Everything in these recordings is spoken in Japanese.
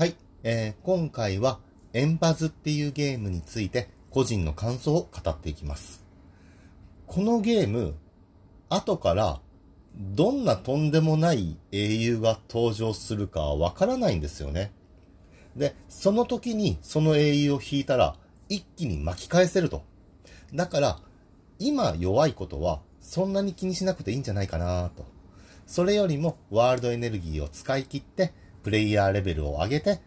はい、えー、今回はエンバズっていうゲームについて個人の感想を語っていきます。このゲーム、後からどんなとんでもない英雄が登場するかわからないんですよね。で、その時にその英雄を引いたら一気に巻き返せると。だから、今弱いことはそんなに気にしなくていいんじゃないかなと。それよりもワールドエネルギーを使い切ってプレイヤーレベルを上げて、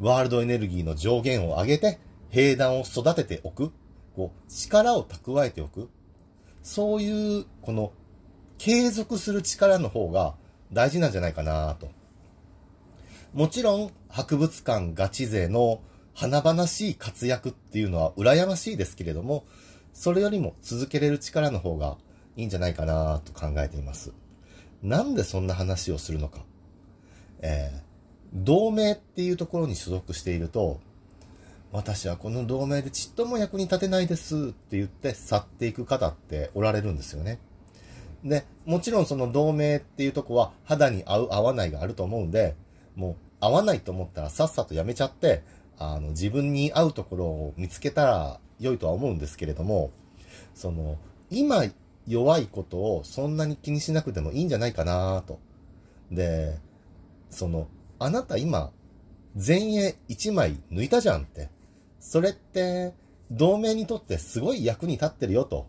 ワールドエネルギーの上限を上げて、兵団を育てておく。こう、力を蓄えておく。そういう、この、継続する力の方が大事なんじゃないかなと。もちろん、博物館ガチ勢の華々しい活躍っていうのは羨ましいですけれども、それよりも続けれる力の方がいいんじゃないかなと考えています。なんでそんな話をするのか。えー同盟っていうところに所属していると、私はこの同盟でちっとも役に立てないですって言って去っていく方っておられるんですよね。で、もちろんその同盟っていうとこは肌に合う合わないがあると思うんで、もう合わないと思ったらさっさとやめちゃって、あの自分に合うところを見つけたら良いとは思うんですけれども、その今弱いことをそんなに気にしなくてもいいんじゃないかなと。で、そのあなた今、前衛1枚抜いたじゃんって。それって、同盟にとってすごい役に立ってるよと。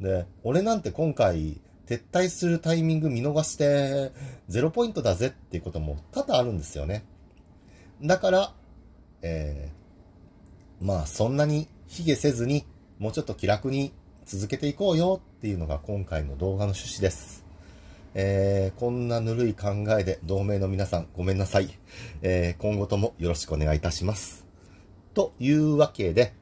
で、俺なんて今回、撤退するタイミング見逃して、ゼロポイントだぜっていうことも多々あるんですよね。だから、えー、まあそんなに卑下せずに、もうちょっと気楽に続けていこうよっていうのが今回の動画の趣旨です。えー、こんなぬるい考えで同盟の皆さんごめんなさい。えー、今後ともよろしくお願いいたします。というわけで、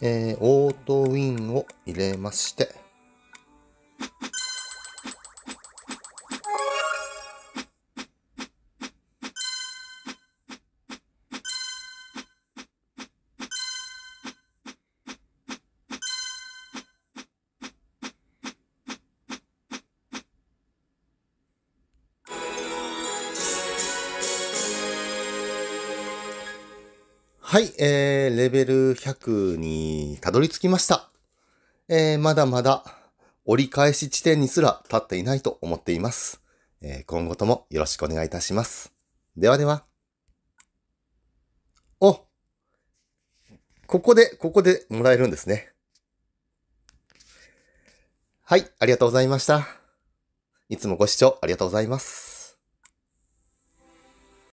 えー、オートウィンを入れまして、はい、えー、レベル100にたどり着きました。えー、まだまだ折り返し地点にすら立っていないと思っています。えー、今後ともよろしくお願いいたします。ではでは。おここで、ここでもらえるんですね。はい、ありがとうございました。いつもご視聴ありがとうございます。